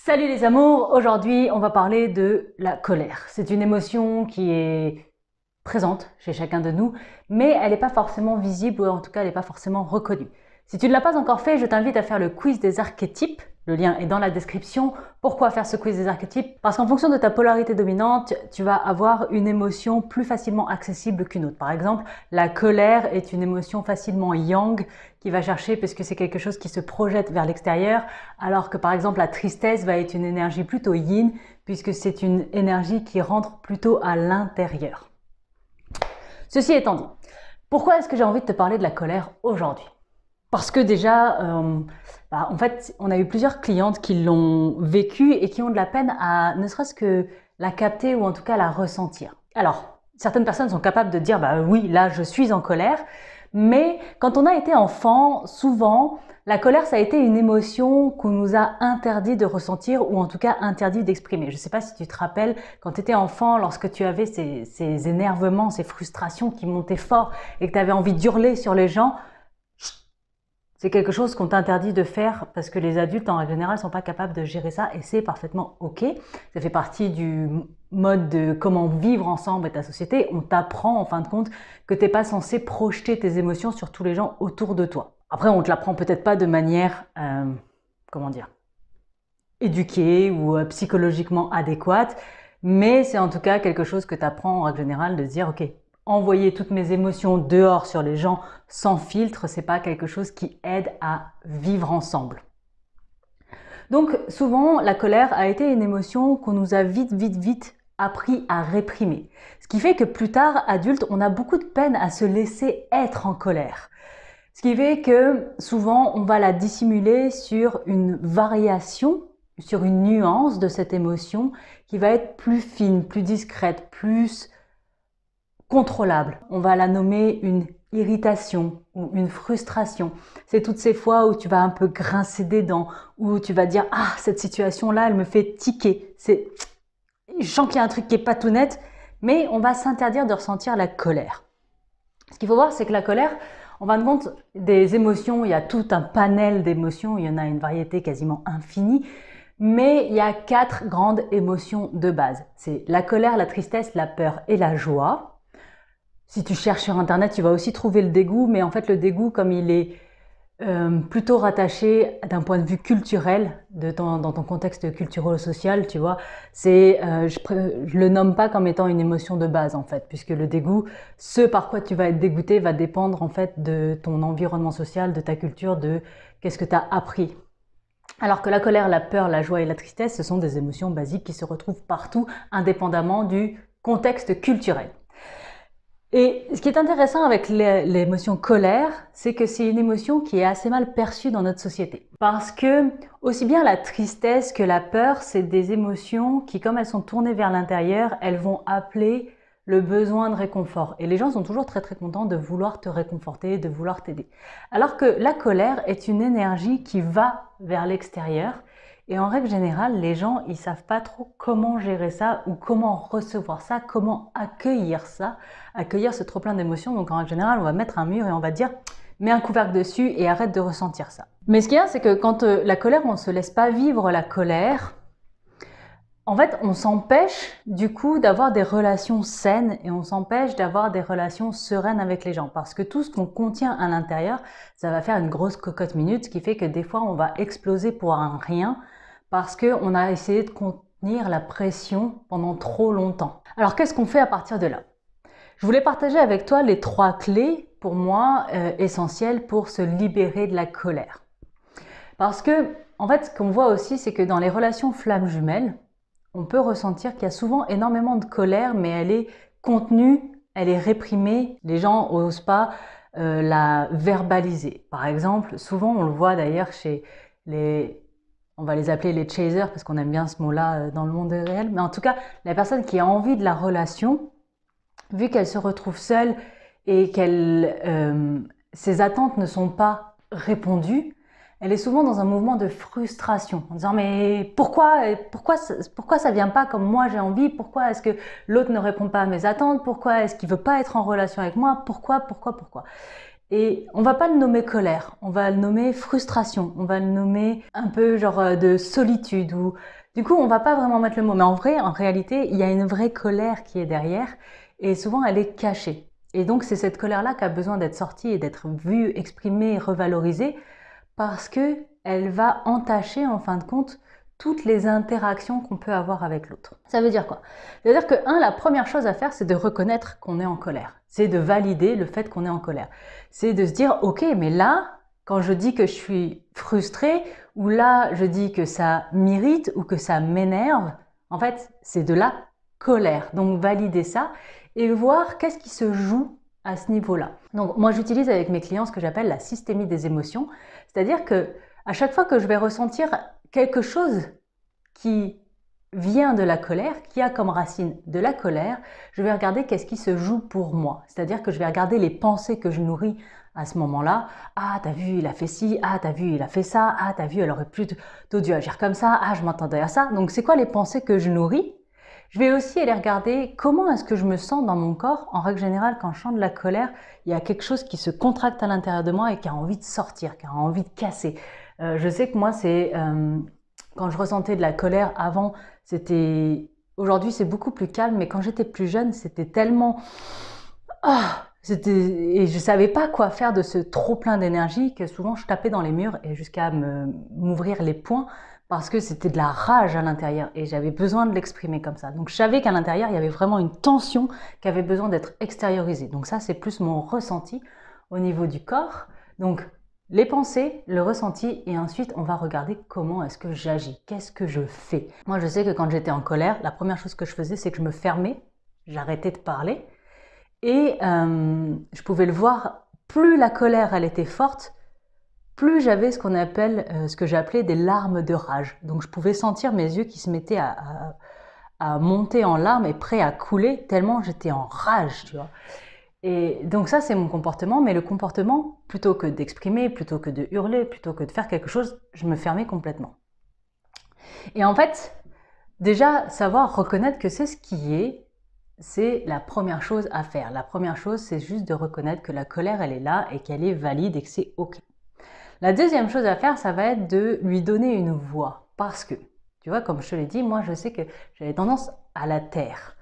Salut les amours, aujourd'hui on va parler de la colère. C'est une émotion qui est présente chez chacun de nous, mais elle n'est pas forcément visible ou en tout cas elle n'est pas forcément reconnue. Si tu ne l'as pas encore fait, je t'invite à faire le quiz des archétypes le lien est dans la description. Pourquoi faire ce quiz des archétypes Parce qu'en fonction de ta polarité dominante, tu vas avoir une émotion plus facilement accessible qu'une autre. Par exemple, la colère est une émotion facilement yang qui va chercher puisque c'est quelque chose qui se projette vers l'extérieur, alors que par exemple la tristesse va être une énergie plutôt yin puisque c'est une énergie qui rentre plutôt à l'intérieur. Ceci étant dit, pourquoi est-ce que j'ai envie de te parler de la colère aujourd'hui parce que déjà, euh, bah, en fait, on a eu plusieurs clientes qui l'ont vécu et qui ont de la peine à ne serait-ce que la capter ou en tout cas la ressentir. Alors, certaines personnes sont capables de dire, bah euh, oui, là, je suis en colère. Mais quand on a été enfant, souvent, la colère, ça a été une émotion qu'on nous a interdit de ressentir ou en tout cas interdit d'exprimer. Je ne sais pas si tu te rappelles, quand tu étais enfant, lorsque tu avais ces, ces énervements, ces frustrations qui montaient fort et que tu avais envie d'hurler sur les gens, c'est quelque chose qu'on t'interdit de faire parce que les adultes, en règle générale, sont pas capables de gérer ça et c'est parfaitement OK. Ça fait partie du mode de comment vivre ensemble et ta société. On t'apprend, en fin de compte, que tu n'es pas censé projeter tes émotions sur tous les gens autour de toi. Après, on te l'apprend peut-être pas de manière, euh, comment dire, éduquée ou euh, psychologiquement adéquate, mais c'est en tout cas quelque chose que tu apprends en règle générale de dire, OK, envoyer toutes mes émotions dehors sur les gens sans filtre, c'est pas quelque chose qui aide à vivre ensemble. Donc souvent, la colère a été une émotion qu'on nous a vite, vite, vite appris à réprimer. Ce qui fait que plus tard, adulte, on a beaucoup de peine à se laisser être en colère. Ce qui fait que souvent, on va la dissimuler sur une variation, sur une nuance de cette émotion qui va être plus fine, plus discrète, plus contrôlable. On va la nommer une irritation ou une frustration. C'est toutes ces fois où tu vas un peu grincer des dents, où tu vas dire ah cette situation là elle me fait tiquer. C'est je sens qu'il y a un truc qui est pas tout net, mais on va s'interdire de ressentir la colère. Ce qu'il faut voir c'est que la colère en va de compte, des émotions, il y a tout un panel d'émotions, il y en a une variété quasiment infinie, mais il y a quatre grandes émotions de base. C'est la colère, la tristesse, la peur et la joie si tu cherches sur Internet, tu vas aussi trouver le dégoût, mais en fait le dégoût, comme il est euh, plutôt rattaché d'un point de vue culturel, dans ton contexte culturel-social, ou tu vois, euh, je, je, le nomme pas comme étant une émotion de base en fait, puisque le dégoût, ce par quoi tu vas être dégoûté va dépendre en fait de ton environnement social, de ta culture, de qu'est-ce que tu as appris. Alors que la colère, la peur, la joie et la tristesse, ce sont des émotions basiques qui se retrouvent partout, indépendamment du contexte culturel. Et ce qui est intéressant avec l'émotion colère, c'est que c'est une émotion qui est assez mal perçue dans notre société. Parce que aussi bien la tristesse que la peur, c'est des émotions qui, comme elles sont tournées vers l'intérieur, elles vont appeler le besoin de réconfort. Et les gens sont toujours très très contents de vouloir te réconforter, de vouloir t'aider. Alors que la colère est une énergie qui va vers l'extérieur et en règle générale, les gens, ils savent pas trop comment gérer ça ou comment recevoir ça, comment accueillir ça, accueillir ce trop plein d'émotions. Donc en règle générale, on va mettre un mur et on va dire mets un couvercle dessus et arrête de ressentir ça. Mais ce qu'il y a, c'est que quand euh, la colère, on ne se laisse pas vivre la colère, en fait, on s'empêche du coup d'avoir des relations saines et on s'empêche d'avoir des relations sereines avec les gens parce que tout ce qu'on contient à l'intérieur, ça va faire une grosse cocotte minute, ce qui fait que des fois, on va exploser pour un rien parce qu'on a essayé de contenir la pression pendant trop longtemps. Alors qu'est-ce qu'on fait à partir de là Je voulais partager avec toi les trois clés pour moi euh, essentielles pour se libérer de la colère. Parce que, en fait, ce qu'on voit aussi, c'est que dans les relations flammes jumelles, on peut ressentir qu'il y a souvent énormément de colère, mais elle est contenue, elle est réprimée, les gens n'osent pas euh, la verbaliser. Par exemple, souvent on le voit d'ailleurs chez les on va les appeler les chasers parce qu'on aime bien ce mot-là euh, dans le monde réel, mais en tout cas, la personne qui a envie de la relation, vu qu'elle se retrouve seule et que euh, ses attentes ne sont pas répondues, elle est souvent dans un mouvement de frustration en disant mais pourquoi pourquoi pourquoi ça vient pas comme moi j'ai envie pourquoi est-ce que l'autre ne répond pas à mes attentes pourquoi est-ce qu'il veut pas être en relation avec moi pourquoi pourquoi pourquoi et on va pas le nommer colère, on va le nommer frustration, on va le nommer un peu genre euh, de solitude ou du coup on va pas vraiment mettre le mot. Mais en vrai, en réalité, il y a une vraie colère qui est derrière et souvent elle est cachée. Et donc c'est cette colère-là qui a besoin d'être sortie et d'être vue, exprimée, revalorisée parce que elle va entacher en fin de compte toutes les interactions qu'on peut avoir avec l'autre. Ça veut dire quoi cest à dire que, un, la première chose à faire, c'est de reconnaître qu'on est en colère. C'est de valider le fait qu'on est en colère. C'est de se dire, ok, mais là, quand je dis que je suis frustrée ou là, je dis que ça m'irrite, ou que ça m'énerve, en fait, c'est de la colère. Donc, valider ça et voir qu'est-ce qui se joue à ce niveau-là. Donc, moi, j'utilise avec mes clients ce que j'appelle la systémie des émotions. C'est-à-dire que à chaque fois que je vais ressentir quelque chose qui vient de la colère, qui a comme racine de la colère, je vais regarder qu'est-ce qui se joue pour moi. C'est-à-dire que je vais regarder les pensées que je nourris à ce moment-là. Ah, t'as vu, il a fait ci, ah, t'as vu, il a fait ça, ah, t'as vu, elle aurait plutôt dû agir comme ça, ah, je m'attendais à ça. Donc, c'est quoi les pensées que je nourris Je vais aussi aller regarder comment est-ce que je me sens dans mon corps. En règle générale, quand je sens de la colère, il y a quelque chose qui se contracte à l'intérieur de moi et qui a envie de sortir, qui a envie de casser. Euh, je sais que moi, c'est euh, quand je ressentais de la colère avant, c'était. Aujourd'hui, c'est beaucoup plus calme, mais quand j'étais plus jeune, c'était tellement. Ah, et je savais pas quoi faire de ce trop plein d'énergie que souvent je tapais dans les murs et jusqu'à m'ouvrir les poings parce que c'était de la rage à l'intérieur et j'avais besoin de l'exprimer comme ça. Donc je savais qu'à l'intérieur, il y avait vraiment une tension qui avait besoin d'être extériorisée. Donc ça, c'est plus mon ressenti au niveau du corps. Donc les pensées, le ressenti et ensuite on va regarder comment est-ce que j'agis, qu'est-ce que je fais. Moi je sais que quand j'étais en colère, la première chose que je faisais c'est que je me fermais, j'arrêtais de parler et euh, je pouvais le voir, plus la colère elle était forte, plus j'avais ce qu'on appelle, euh, ce que j'appelais des larmes de rage. Donc je pouvais sentir mes yeux qui se mettaient à, à monter en larmes et prêts à couler tellement j'étais en rage, tu vois. Et donc ça, c'est mon comportement, mais le comportement, plutôt que d'exprimer, plutôt que de hurler, plutôt que de faire quelque chose, je me fermais complètement. Et en fait, déjà, savoir reconnaître que c'est ce qui est, c'est la première chose à faire. La première chose, c'est juste de reconnaître que la colère, elle est là et qu'elle est valide et que c'est OK. La deuxième chose à faire, ça va être de lui donner une voix. Parce que, tu vois, comme je te l'ai dit, moi, je sais que j'avais tendance à la taire.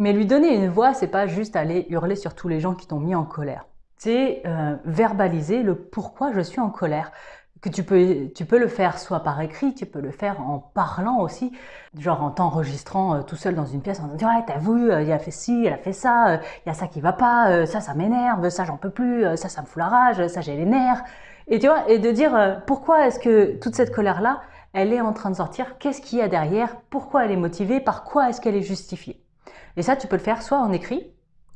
Mais lui donner une voix, c'est pas juste aller hurler sur tous les gens qui t'ont mis en colère. C'est euh, verbaliser le pourquoi je suis en colère. Que tu peux, tu peux le faire soit par écrit, tu peux le faire en parlant aussi, genre en t'enregistrant euh, tout seul dans une pièce en disant ouais t'as vu, euh, il a fait ci, elle a fait ça, il y a ça qui va pas, ça ça m'énerve, ça j'en peux plus, ça ça me fout la rage, ça j'ai les nerfs. Et tu vois, et de dire pourquoi est-ce que toute cette colère là, elle est en train de sortir, qu'est-ce qu'il y a derrière, pourquoi elle est motivée, par quoi est-ce qu'elle est justifiée. Et ça, tu peux le faire soit en écrit,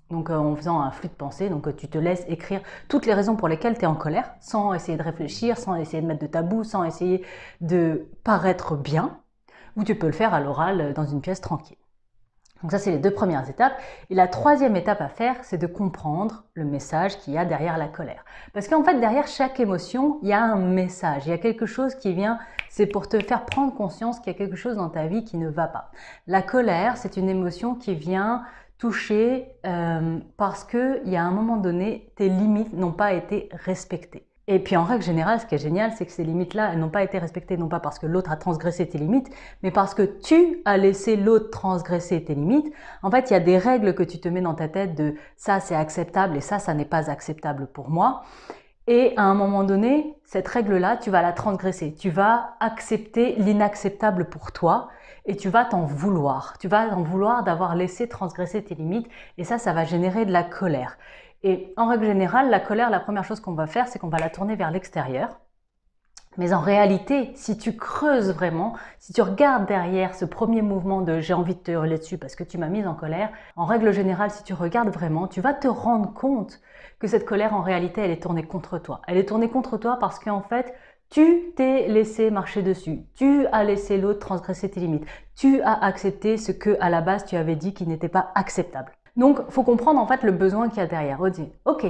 donc euh, en faisant un flux de pensée, donc euh, tu te laisses écrire toutes les raisons pour lesquelles tu es en colère, sans essayer de réfléchir, sans essayer de mettre de tabou, sans essayer de paraître bien, ou tu peux le faire à l'oral euh, dans une pièce tranquille. Donc ça, c'est les deux premières étapes. Et la troisième étape à faire, c'est de comprendre le message qu'il y a derrière la colère. Parce qu'en fait, derrière chaque émotion, il y a un message, il y a quelque chose qui vient, c'est pour te faire prendre conscience qu'il y a quelque chose dans ta vie qui ne va pas. La colère, c'est une émotion qui vient toucher euh, parce qu'il y a un moment donné, tes limites n'ont pas été respectées. Et puis en règle générale, ce qui est génial, c'est que ces limites-là, elles n'ont pas été respectées, non pas parce que l'autre a transgressé tes limites, mais parce que tu as laissé l'autre transgresser tes limites. En fait, il y a des règles que tu te mets dans ta tête de ça c'est acceptable et ça, ça n'est pas acceptable pour moi. Et à un moment donné, cette règle-là, tu vas la transgresser. Tu vas accepter l'inacceptable pour toi et tu vas t'en vouloir. Tu vas t'en vouloir d'avoir laissé transgresser tes limites et ça, ça va générer de la colère. Et en règle générale, la colère, la première chose qu'on va faire, c'est qu'on va la tourner vers l'extérieur. Mais en réalité, si tu creuses vraiment, si tu regardes derrière ce premier mouvement de j'ai envie de te hurler dessus parce que tu m'as mise en colère, en règle générale, si tu regardes vraiment, tu vas te rendre compte que cette colère, en réalité, elle est tournée contre toi. Elle est tournée contre toi parce qu'en fait, tu t'es laissé marcher dessus. Tu as laissé l'autre transgresser tes limites. Tu as accepté ce que, à la base, tu avais dit qui n'était pas acceptable. Donc, faut comprendre en fait le besoin qu'il y a derrière. On dit, ok,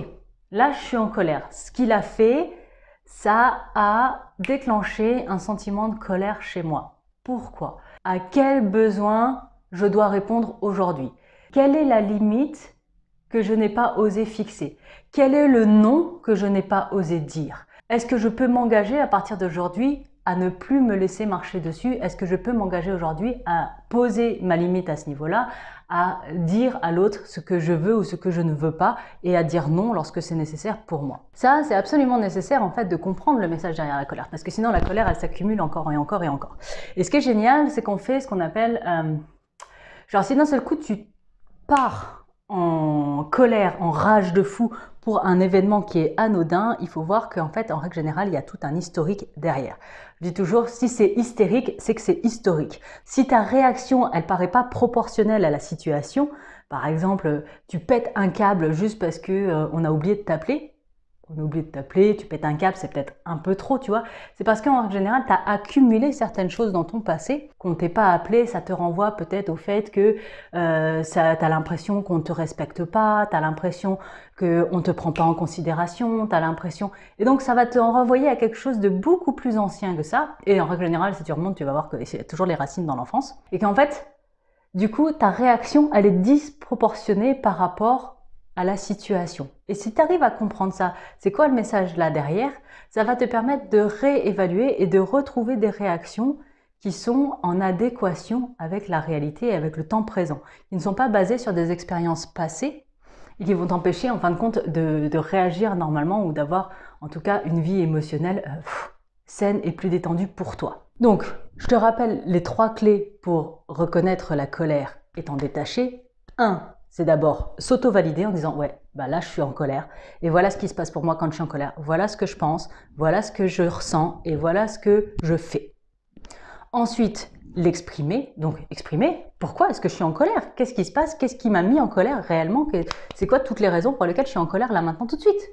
là je suis en colère. Ce qu'il a fait, ça a déclenché un sentiment de colère chez moi. Pourquoi À quel besoin je dois répondre aujourd'hui Quelle est la limite que je n'ai pas osé fixer Quel est le nom que je n'ai pas osé dire Est-ce que je peux m'engager à partir d'aujourd'hui à ne plus me laisser marcher dessus Est-ce que je peux m'engager aujourd'hui à poser ma limite à ce niveau-là, à dire à l'autre ce que je veux ou ce que je ne veux pas et à dire non lorsque c'est nécessaire pour moi Ça, c'est absolument nécessaire en fait de comprendre le message derrière la colère parce que sinon la colère, elle s'accumule encore et encore et encore. Et ce qui est génial, c'est qu'on fait ce qu'on appelle... Euh, genre si d'un seul coup tu pars en colère, en rage de fou pour un événement qui est anodin, il faut voir qu'en fait, en règle générale, il y a tout un historique derrière dis toujours, si c'est hystérique, c'est que c'est historique. Si ta réaction, elle paraît pas proportionnelle à la situation, par exemple, tu pètes un câble juste parce que euh, on a oublié de t'appeler, on oublie de t'appeler, tu pètes un câble, c'est peut-être un peu trop, tu vois. C'est parce qu'en général, tu as accumulé certaines choses dans ton passé, qu'on t'ait pas appelé, ça te renvoie peut-être au fait que euh, tu as l'impression qu'on ne te respecte pas, tu as l'impression qu'on ne te prend pas en considération, tu as l'impression... Et donc, ça va te renvoyer à quelque chose de beaucoup plus ancien que ça. Et en règle générale, si tu remontes, tu vas voir que c'est toujours les racines dans l'enfance. Et qu'en fait, du coup, ta réaction, elle est disproportionnée par rapport à la situation. Et si tu arrives à comprendre ça, c'est quoi le message là derrière, ça va te permettre de réévaluer et de retrouver des réactions qui sont en adéquation avec la réalité et avec le temps présent, ils ne sont pas basés sur des expériences passées et qui vont t'empêcher en fin de compte de, réagir normalement ou d'avoir en tout cas une vie émotionnelle euh, saine et plus détendue pour toi. Donc, je te rappelle les trois clés pour reconnaître la colère et t'en détacher. 1 c'est d'abord s'auto-valider en disant ouais, bah là je suis en colère et voilà ce qui se passe pour moi quand je suis en colère. Voilà ce que je pense, voilà ce que je ressens et voilà ce que je fais. Ensuite, l'exprimer, donc exprimer pourquoi est-ce que je suis en colère Qu'est-ce qui se passe Qu'est-ce qui m'a mis en colère réellement C'est quoi toutes les raisons pour lesquelles je suis en colère là maintenant tout de suite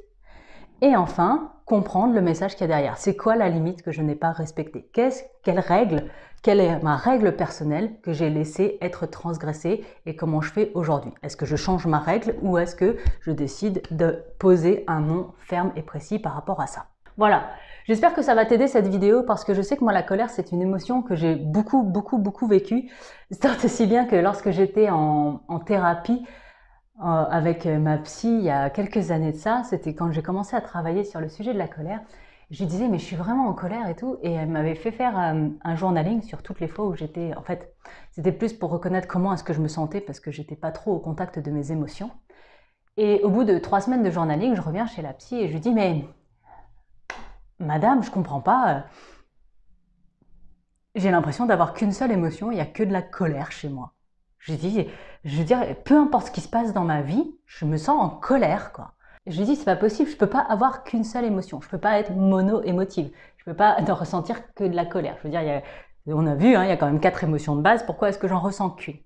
Et enfin, comprendre le message qu'il y a derrière. C'est quoi la limite que je n'ai pas respectée quest quelle règle Quelle est ma règle personnelle que j'ai laissée être transgressée et comment je fais aujourd'hui Est-ce que je change ma règle ou est-ce que je décide de poser un nom ferme et précis par rapport à ça Voilà. J'espère que ça va t'aider cette vidéo parce que je sais que moi la colère c'est une émotion que j'ai beaucoup beaucoup beaucoup vécue. Tant si bien que lorsque j'étais en thérapie, euh, avec euh, ma psy il y a quelques années de ça, c'était quand j'ai commencé à travailler sur le sujet de la colère. Je lui disais, mais je suis vraiment en colère et tout. Et elle m'avait fait faire euh, un journaling sur toutes les fois où j'étais. En fait, c'était plus pour reconnaître comment est-ce que je me sentais parce que j'étais pas trop au contact de mes émotions. Et au bout de trois semaines de journaling, je reviens chez la psy et je lui dis, mais madame, je comprends pas. J'ai l'impression d'avoir qu'une seule émotion, il n'y a que de la colère chez moi. Je dis, je veux dire, peu importe ce qui se passe dans ma vie, je me sens en colère, quoi. Je dis, c'est pas possible, je peux pas avoir qu'une seule émotion. Je peux pas être mono-émotive. Je peux pas ne ressentir que de la colère. Je veux dire, on a vu, hein, il y a quand même quatre émotions de base. Pourquoi est-ce que j'en ressens qu'une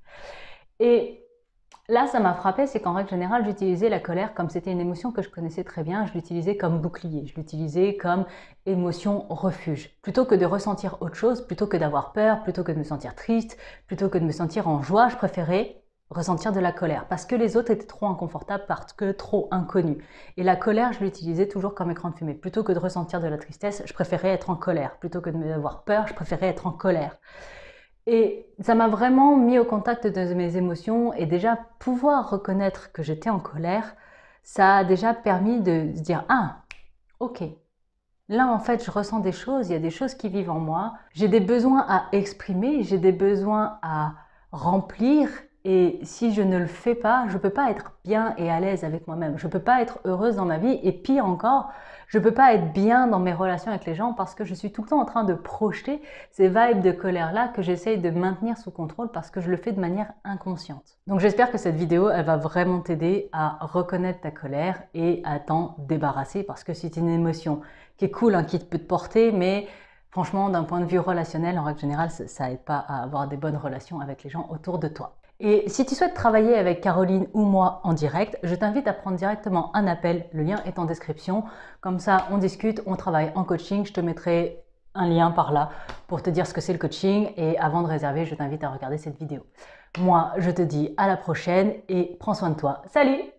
Là, ça m'a frappé, c'est qu'en règle générale, j'utilisais la colère comme c'était une émotion que je connaissais très bien, je l'utilisais comme bouclier, je l'utilisais comme émotion refuge. Plutôt que de ressentir autre chose, plutôt que d'avoir peur, plutôt que de me sentir triste, plutôt que de me sentir en joie, je préférais ressentir de la colère parce que les autres étaient trop inconfortables, parce que trop inconnus. Et la colère, je l'utilisais toujours comme écran de fumée. Plutôt que de ressentir de la tristesse, je préférais être en colère. Plutôt que de me avoir peur, je préférais être en colère. Et ça m'a vraiment mis au contact de mes émotions et déjà pouvoir reconnaître que j'étais en colère, ça a déjà permis de se dire ah ok là en fait je ressens des choses, il y a des choses qui vivent en moi, j'ai des besoins à exprimer, j'ai des besoins à remplir et si je ne le fais pas, je ne peux pas être bien et à l'aise avec moi-même. Je ne peux pas être heureuse dans ma vie. Et pire encore, je ne peux pas être bien dans mes relations avec les gens parce que je suis tout le temps en train de projeter ces vibes de colère-là que j'essaye de maintenir sous contrôle parce que je le fais de manière inconsciente. Donc j'espère que cette vidéo, elle va vraiment t'aider à reconnaître ta colère et à t'en débarrasser parce que c'est une émotion qui est cool, qui hein, qui peut te porter, mais Franchement, d'un point de vue relationnel, en règle générale, ça n'aide pas à avoir des bonnes relations avec les gens autour de toi. Et si tu souhaites travailler avec Caroline ou moi en direct, je t'invite à prendre directement un appel. Le lien est en description. Comme ça, on discute, on travaille en coaching. Je te mettrai un lien par là pour te dire ce que c'est le coaching. Et avant de réserver, je t'invite à regarder cette vidéo. Moi, je te dis à la prochaine et prends soin de toi. Salut